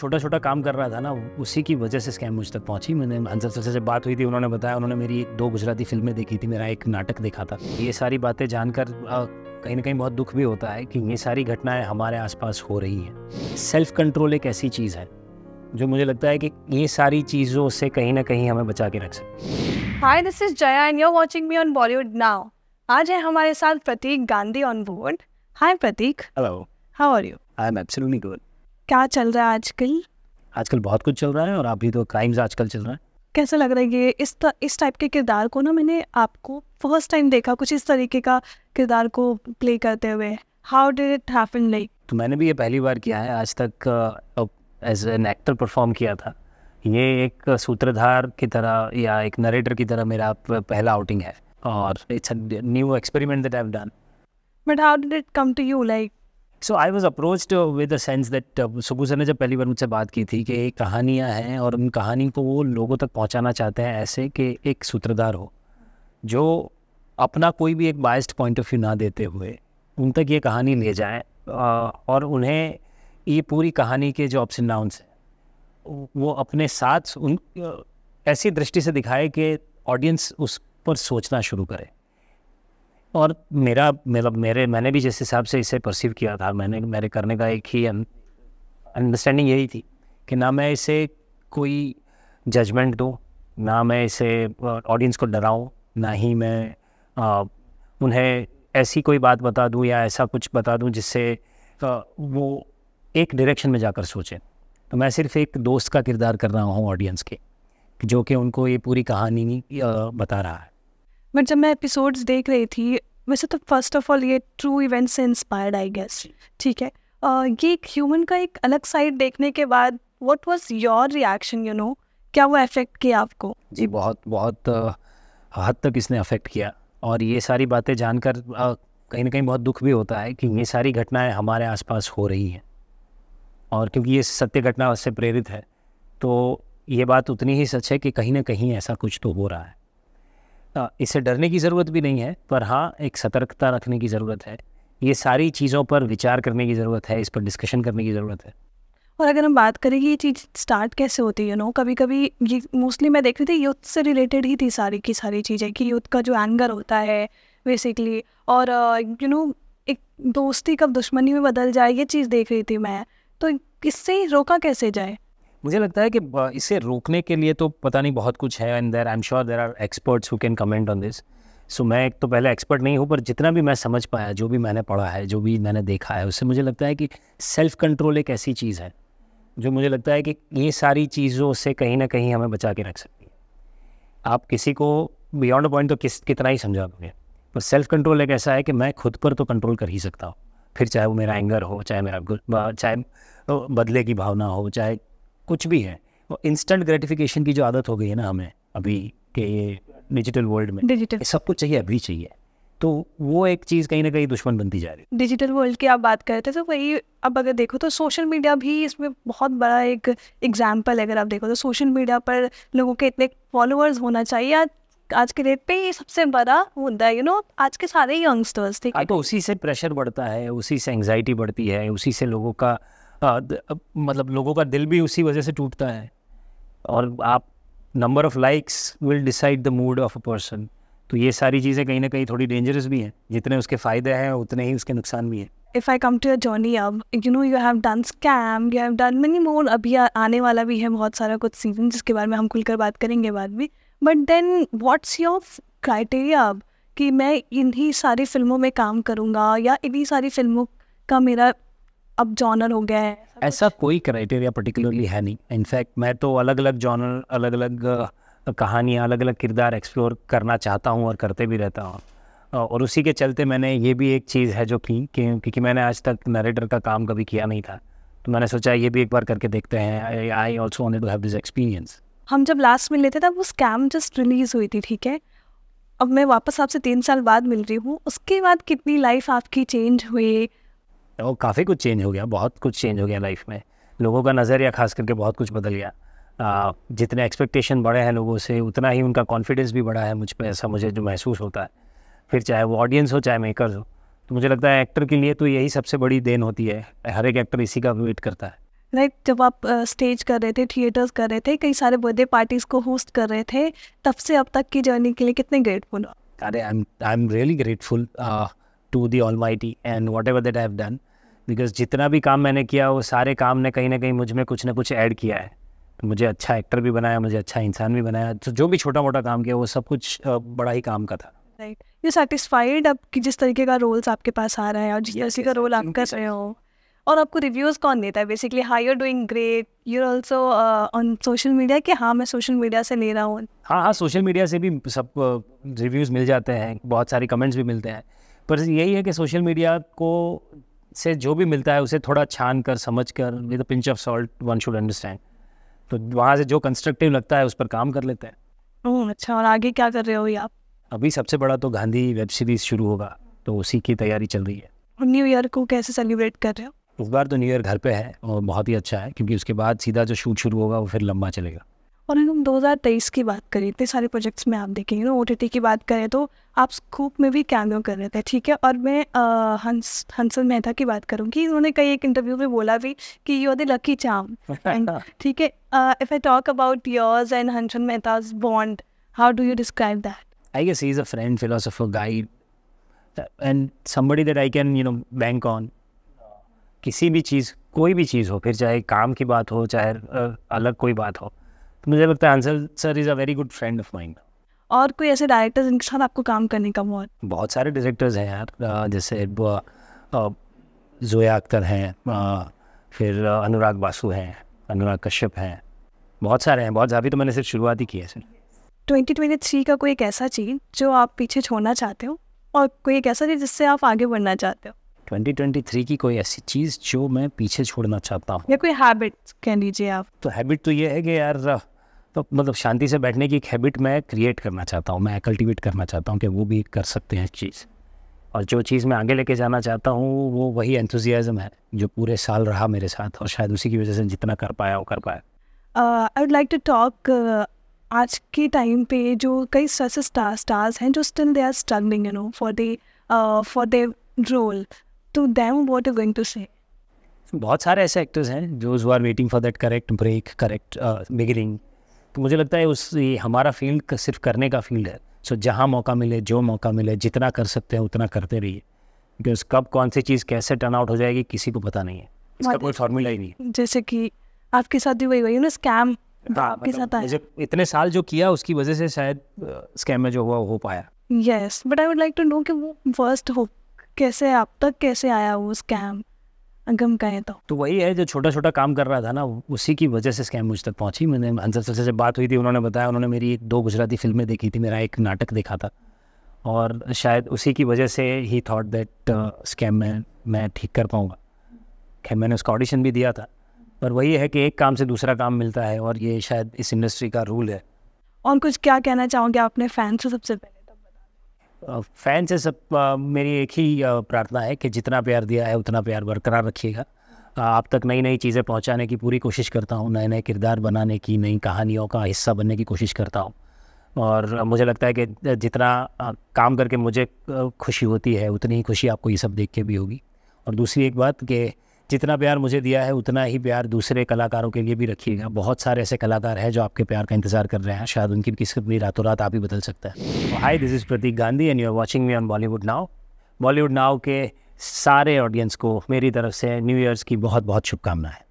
छोटा छोटा काम कर रहा था ना उसी की वजह से स्कैम मुझ तक पहुंची मैंने अंसर सर से बात हुई थी उन्होंने बताया उन्होंने मेरी दो गुजराती फिल्में देखी थी मेरा एक नाटक देखा था ये सारी बातें जानकर कहीं ना कहीं बहुत दुख भी होता है कि ये सारी घटनाएं हमारे आसपास हो रही हैं सेल्फ कंट्रोल एक ऐसी चीज़ है जो मुझे लगता है कि ये सारी चीज़ों से कहीं ना कहीं हमें बचा के रख सकते hi this is Jaya and you're watching me on Bollywood now आज है हमारे साथ Prateek Gandhi on board hi Prateek hello how are you I am absolutely good क्या चल रहा है आजकल आजकल बहुत कुछ चल रहा है और अभी तो क्राइम्स आजकल चल रहा है कैसा लग रहा है ये इस इस टाइप के किरदार को ना मैंने आपको फर्स्ट टाइम देखा कुछ इस तरीके का किरदार को प्ले करते हुए how did it happen like तो मैंने भी ये पहली बार किया है आज तक एज एन एक्टर परफॉर्म किया था ये एक सूत्रधार की तरह या एक नरेटर की तरह मेरा पहला आउटिंग है और it's new experiment that I have done but how did it come to you like so I was approach with a sense that सुबूसर ने जब पहली बार मुझसे बात की थी कि एक कहानियाँ हैं और उन कहानी को वो लोगों तक पहुँचाना चाहते हैं ऐसे कि एक सूत्रधार हो जो अपना कोई भी एक बाइस्ड पॉइंट ऑफ व्यू ना देते हुए उन तक ये कहानी ले जाए और उन्हें ये पूरी कहानी के जो ऑप्शन एंड हैं वो अपने साथ उन ऐसी दृष्टि से दिखाए कि ऑडियंस उस पर सोचना शुरू करे और मेरा मतलब मेरे मैंने भी जिस हिसाब से इसे परसीव किया था मैंने मेरे करने का एक ही अंडरस्टैंडिंग यही थी कि ना मैं इसे कोई जजमेंट दूँ ना मैं इसे ऑडियंस को डराऊँ ना ही मैं आ, उन्हें ऐसी कोई बात बता दूँ या ऐसा कुछ बता दूँ जिससे वो एक डायरेक्शन में जाकर सोचें तो मैं सिर्फ एक दोस्त का किरदार कर रहा हूँ ऑडियंस के जो कि उनको ये पूरी कहानी नहीं बता रहा है बट जब मैं एपिसोड्स देख रही थी वैसे तो फर्स्ट ऑफ ऑल ये ट्रू इवेंट से इंस्पायर्ड आई गेस ठीक है uh, ये एक ह्यूमन का एक अलग साइड देखने के बाद what was your reaction you know क्या वो अफेक्ट किया आपको जी बहुत बहुत हद तक इसने अफेक्ट किया और ये सारी बातें जानकर कहीं ना कहीं बहुत दुख भी होता है कि ये सारी घटनाएं हमारे आसपास हो रही हैं और क्योंकि ये सत्य घटना से प्रेरित है तो ये बात उतनी ही सच है कि कहीं ना कहीं ऐसा कुछ तो हो रहा है हाँ, इससे डरने की ज़रूरत भी नहीं है पर हाँ एक सतर्कता रखने की ज़रूरत है ये सारी चीज़ों पर विचार करने की ज़रूरत है इस पर डिस्कशन करने की ज़रूरत है और अगर हम बात करें कि ये चीज़ स्टार्ट कैसे होती है यू नो कभी कभी ये मोस्टली मैं देख रही थी यूथ से रिलेटेड ही थी सारी की सारी चीज़ें कि यूथ का जो एंगर होता है बेसिकली और यू uh, नो एक दोस्ती कब दुश्मनी में बदल जाए ये चीज़ देख रही थी मैं तो इससे रोका कैसे जाए मुझे लगता है कि इसे रोकने के लिए तो पता नहीं बहुत कुछ है and there I am sure there are experts who can comment on this so मैं एक तो पहले एक्सपर्ट नहीं हूँ पर जितना भी मैं समझ पाया जो भी मैंने पढ़ा है जो भी मैंने देखा है उससे मुझे लगता है कि सेल्फ कंट्रोल एक ऐसी चीज़ है जो मुझे लगता है कि ये सारी चीज़ों से कहीं ना कहीं हमें बचा के रख सकती है आप किसी को बियॉन्ड पॉइंट तो किस कितना ही समझा दोगे पर सेल्फ कंट्रोल एक ऐसा है कि मैं खुद पर तो कंट्रोल कर ही सकता हूँ फिर चाहे वो मेरा एंगर हो चाहे मेरा चाहे बदले की भावना हो चाहे कुछ भी है वो इंस्टेंट ग्रेटिफिकेशन की जो आदत हो गई है ना हमें अभी के ये डिजिटल वर्ल्ड में डिजिटल सब कुछ चाहिए अभी चाहिए तो वो एक चीज़ कहीं ना कहीं दुश्मन बनती जा रही है डिजिटल वर्ल्ड की आप बात कर रहे थे तो वही अब अगर देखो तो सोशल मीडिया भी इसमें बहुत बड़ा एक एग्जाम्पल है अगर आप देखो तो सोशल मीडिया पर लोगों के इतने फॉलोअर्स होना चाहिए आज आज के डेट पे ये सबसे बड़ा मुद्दा है यू नो आज के सारे यंगस्टर्स थे हाँ, तो उसी से प्रेशर बढ़ता है उसी से एंगजाइटी बढ़ती है उसी से लोगों का हाँ, मतलब लोगों का दिल भी उसी वजह से टूटता है और आप number of likes will decide the mood of a person तो ये सारी चीज़ें कहीं ना कहीं थोड़ी डेंजरस भी हैं जितने उसके फ़ायदे हैं उतने ही उसके नुकसान भी हैं if I come to your journey अब you know you have done scam you have done money more अभी आने वाला भी है बहुत सारा कुछ सीजन जिसके बारे में हम खुलकर बात करेंगे बाद भी but then what's your criteria अब कि मैं इन्हीं सारी फिल्मों में काम करूँगा या इन्हीं सारी फिल्मों का मेरा अब जॉनर हो गया है ऐसा कोई क्राइटेरिया पर्टिकुलरली है नहीं इनफैक्ट मैं तो अलग अलग जॉनर अलग अलग कहानियाँ अलग अलग किरदार एक्सप्लोर करना चाहता हूँ और करते भी रहता हूँ और उसी के चलते मैंने ये भी एक चीज़ है जो की क्योंकि मैंने आज तक नरेटर का काम कभी किया नहीं था तो मैंने सोचा ये भी एक बार करके देखते हैं I also wanted to have this experience हम जब लास्ट मिले थे तब वो स्कैम जस्ट रिलीज़ हुई थी ठीक है अब मैं वापस आपसे तीन साल बाद मिल रही हूँ उसके बाद कितनी लाइफ आपकी चेंज हुई और काफ़ी कुछ चेंज हो गया बहुत कुछ चेंज हो गया लाइफ में लोगों का नज़रिया खास करके बहुत कुछ बदल गया आ, जितने एक्सपेक्टेशन बढ़े हैं लोगों से उतना ही उनका कॉन्फिडेंस भी बढ़ा है मुझ पर ऐसा मुझे जो महसूस होता है फिर चाहे वो ऑडियंस हो चाहे मेकर हो तो मुझे लगता है एक्टर के लिए तो यही सबसे बड़ी देन होती है हर एक एक्टर इसी का वेट करता है राइट like, जब आप स्टेज कर रहे थे थिएटर्स कर रहे थे कई सारे बर्थडे पार्टीज को होस्ट कर रहे थे तब से अब तक की जर्नी के लिए कितने ग्रेटफुल अरे I am I am really grateful to the all my T and whatever that I have done because जितना भी काम मैंने किया वो सारे काम ने कहीं ना कहीं मुझ में कुछ ना कुछ ऐड किया है तो मुझे अच्छा एक्टर भी बनाया मुझे अच्छा इंसान भी बनाया तो जो भी छोटा मोटा काम किया वो सब कुछ बड़ा ही काम का था राइट यू सेटिस्फाइड अब कि जिस तरीके का रोल्स आपके पास आ रहा है और जिस तरीके का रोल आप कर रहे हो और आपको रिव्यूज़ कौन देता है basically hi you're doing great you're also on social media कि हाँ मैं सोशल मीडिया से ले रहा हूँ हाँ हाँ सोशल मीडिया से भी सब रिव्यूज़ मिल जाते हैं बहुत सारे कमेंट्स भी मिलते हैं पर यही है कि सोशल मीडिया को से जो भी मिलता है उसे थोड़ा छान कर समझ कर with pinch of salt one should understand तो वहाँ से जो कंस्ट्रक्टिव लगता है उस पर काम कर लेते हैं अच्छा और आगे क्या कर रहे हो आप अभी सबसे बड़ा तो गांधी वेब सीरीज शुरू होगा तो उसी की तैयारी चल रही है न्यू ईयर को कैसे सेलिब्रेट कर रहे हो इस बार तो न्यू ईयर घर पे है और बहुत ही अच्छा है क्योंकि उसके बाद सीधा जो शूट शुरू होगा वो फिर लंबा चलेगा और हम दो की बात करें इतने सारे प्रोजेक्ट्स में आप देखेंगे ना तो ओ की बात करें तो आप स्कूप में भी कैमरों कर रहे थे ठीक है और मैं आ, हंस हंसल मेहता की बात करूँगी उन्होंने कई एक इंटरव्यू में बोला भी कि you are the lucky charm ठीक है if I talk about yours and Hansal Mehta bond how do you describe that I guess is a friend philosopher guide and somebody that I can you know bank on किसी भी चीज़ कोई भी चीज़ हो फिर चाहे काम की बात हो चाहे अलग कोई बात हो तो मुझे लगता है answer sir is a very good friend of mind और कोई ऐसे डायरेक्टर जिनके साथ आपको काम करने का मौत बहुत सारे डायरेक्टर्स हैं यार जैसे जोया अख्तर हैं फिर अनुराग बासु हैं अनुराग कश्यप हैं बहुत सारे हैं बहुत अभी तो मैंने सिर्फ शुरुआत ही की है सर ट्वेंटी ट्वेंटी थ्री का कोई एक ऐसा चीज जो आप पीछे छोड़ना चाहते हो और कोई एक ऐसा चीज जिससे आप आगे बढ़ना चाहते हो ट्वेंटी ट्वेंटी थ्री की कोई ऐसी चीज़ जो मैं पीछे छोड़ना चाहता हूँ या कोई हैबिट कह लीजिए आप तो हैबिट तो ये है कि यार तो मतलब शांति से बैठने की एक हैबिट मैं क्रिएट करना चाहता हूँ मैं कल्टिवेट करना चाहता हूँ कि वो भी कर सकते हैं चीज़ और जो चीज़ मैं आगे लेके जाना चाहता हूँ वो वही एंथुजियाज़म है जो पूरे साल रहा मेरे साथ और शायद उसी की वजह से जितना कर पाया वो कर पाया I would like to talk आज के टाइम पे जो कई स्टार स्टार्स हैं जो still they are struggling you know for they for they role to them what you going to say बहुत सारे ऐसे एक्टर्स हैं जो are waiting for that correct break correct beginning तो मुझे लगता है उस ये हमारा फील्ड सिर्फ करने का फील्ड है सो so, जहाँ मौका मिले जो मौका मिले जितना कर सकते हैं उतना करते रहिए बिकॉज कब कौन सी चीज़ कैसे टर्न आउट हो जाएगी किसी को पता नहीं है इसका कोई फॉर्मूला ही नहीं है जैसे कि आपके साथ भी वही वही ना स्कैम हाँ, आपके मतलब साथ आया इतने साल जो किया उसकी वजह से शायद स्कैम में जो हुआ हो पाया yes but I would like to know कि वो फर्स्ट हो कैसे आप तक कैसे आया वो स्कैम अगम कहें तो तो वही है जो छोटा छोटा काम कर रहा था ना उसी की वजह से स्कैम मुझ तक पहुंची मैंने अंसर सर से बात हुई थी उन्होंने बताया उन्होंने मेरी दो गुजराती फिल्में देखी थी मेरा एक नाटक देखा था और शायद उसी की वजह से ही थॉट दैट स्कैम में मैं ठीक कर पाऊँगा खैर मैंने उसका ऑडिशन भी दिया था पर वही है कि एक काम से दूसरा काम मिलता है और ये शायद इस इंडस्ट्री का रूल है और कुछ क्या कहना चाहोगे आपने फैंस से सबसे पहले फैन से सब मेरी एक ही प्रार्थना है कि जितना प्यार दिया है उतना प्यार बरकरार रखिएगा आप तक नई नई चीज़ें पहुंचाने की पूरी कोशिश करता हूं नए नए किरदार बनाने की नई कहानियों का हिस्सा बनने की कोशिश करता हूं और मुझे लगता है कि जितना काम करके मुझे खुशी होती है उतनी ही खुशी आपको ये सब देख के भी होगी और दूसरी एक बात कि जितना प्यार मुझे दिया है उतना ही प्यार दूसरे कलाकारों के लिए भी रखिएगा बहुत सारे ऐसे कलाकार हैं जो आपके प्यार का इंतजार कर रहे हैं शायद उनकी किस्मत भी रातों रात आप ही बदल सकता है hi this is Prateek Gandhi and you are watching me on Bollywood now Bollywood now के सारे ऑडियंस को मेरी तरफ से न्यू ईयर्स की बहुत बहुत शुभकामनाएं